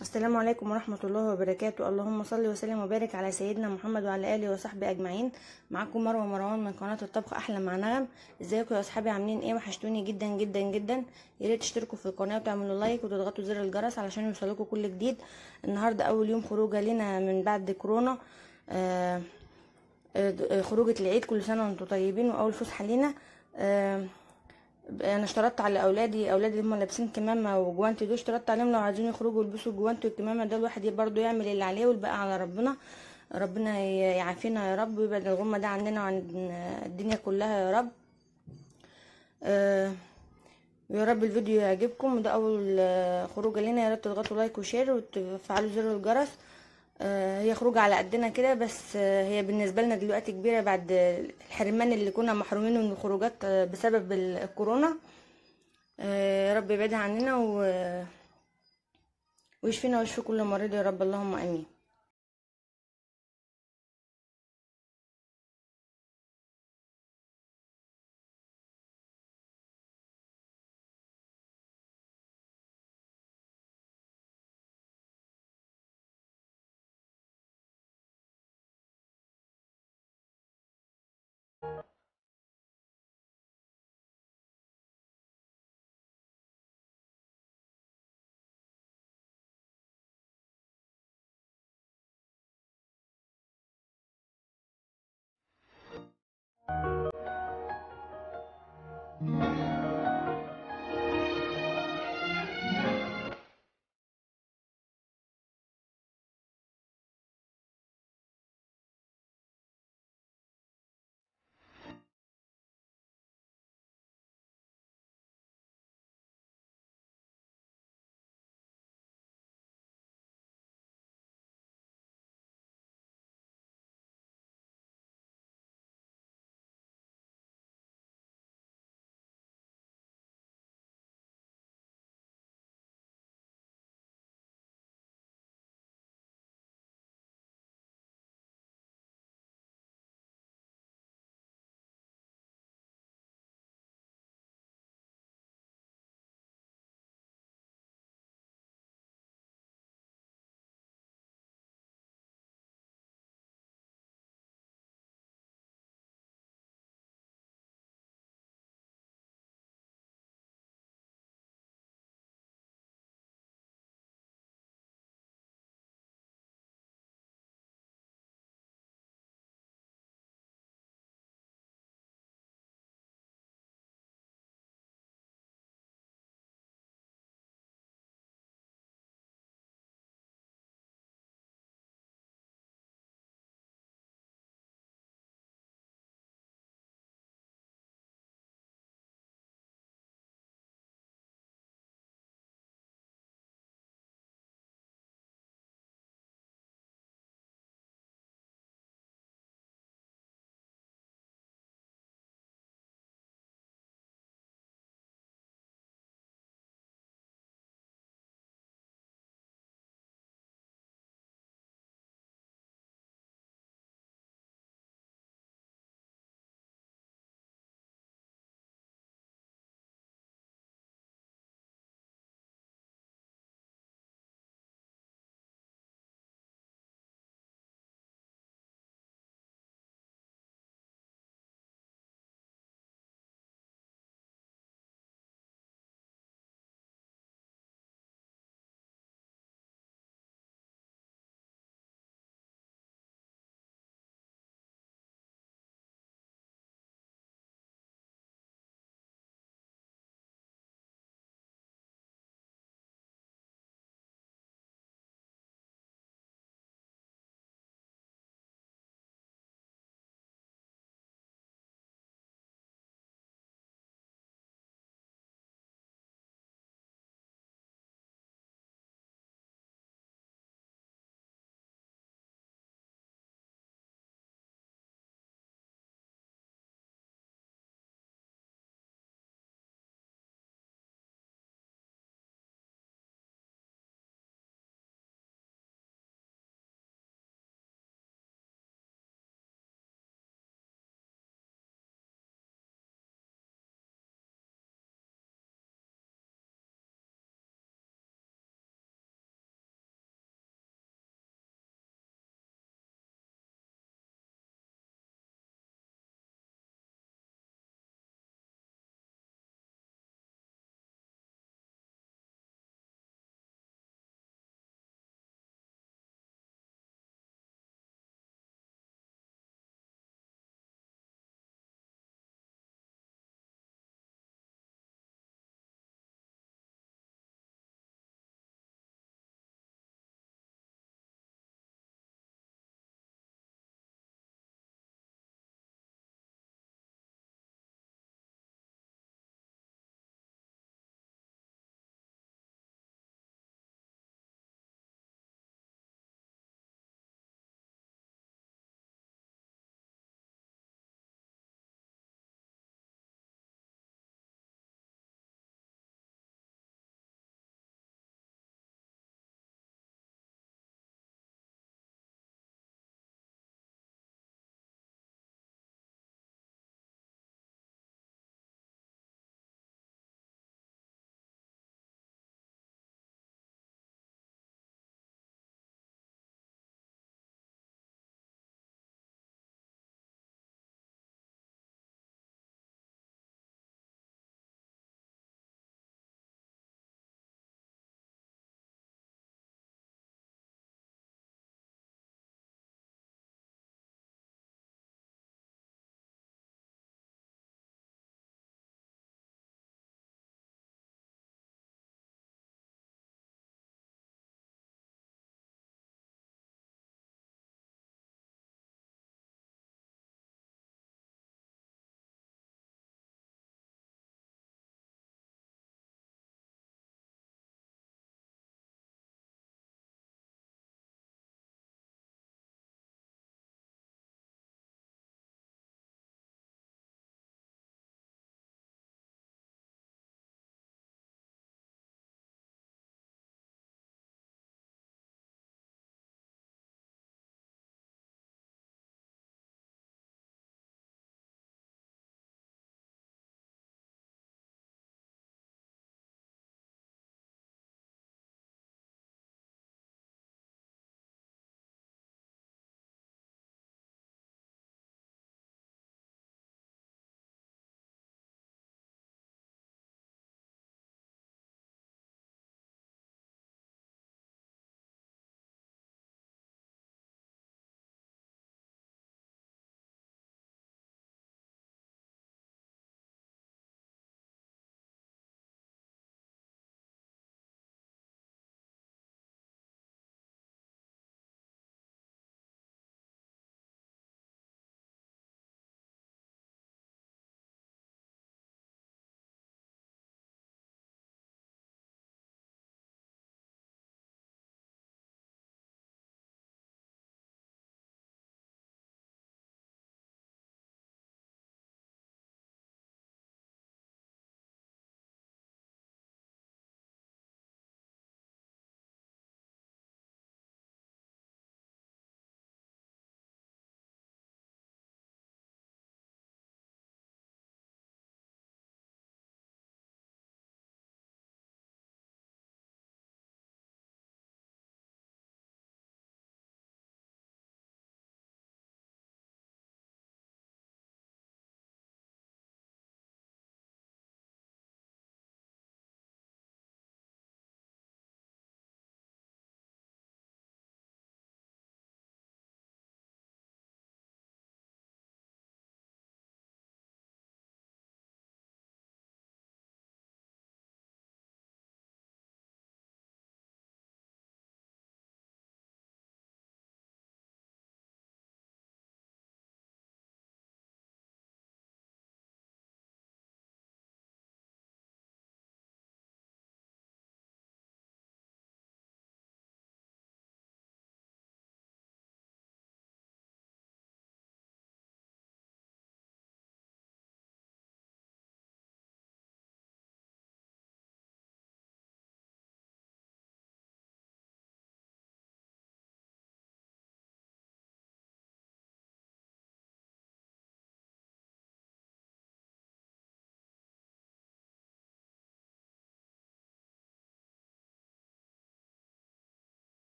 السلام عليكم ورحمة الله وبركاته اللهم صل وسلم وبارك على سيدنا محمد وعلى آله وصحبه أجمعين معاكم مروة مروان من قناة الطبخ أحلى مع نغم ازيكم يا أصحابي عاملين إيه وحشتوني جدا جدا جدا ياريت تشتركوا في القناة وتعملوا لايك وتضغطوا زر الجرس علشان يوصلكوا كل جديد النهاردة أول يوم خروجة لنا من بعد كورونا آه، آه، خروجة العيد كل سنة وانتم طيبين وأول فسحة لينا آه انا اشترطت على اولادي اولادي هم لابسين كمامه وجوانتي دول اشترطت عليهم لو عايزين يخرجوا يلبسوا الجوانتي والكمامه ده الواحد برضو يعمل اللي عليه والباقي على ربنا ربنا يعافينا يا رب ويبعد الغمه ده عندنا وعن الدنيا كلها يا رب أه يا رب الفيديو يعجبكم وده اول آه، خروجه لنا يا رب تضغطوا لايك وشير وتفعلوا زر الجرس آه، هي خروجه على قدنا كده بس آه، هي بالنسبه لنا دلوقتي كبيره بعد الحرمان اللي كنا محرومينه من الخروجات آه، بسبب الكورونا رب يبعدها عننا و ويشفينا ويشفي كل مريض يا رب اللهم امين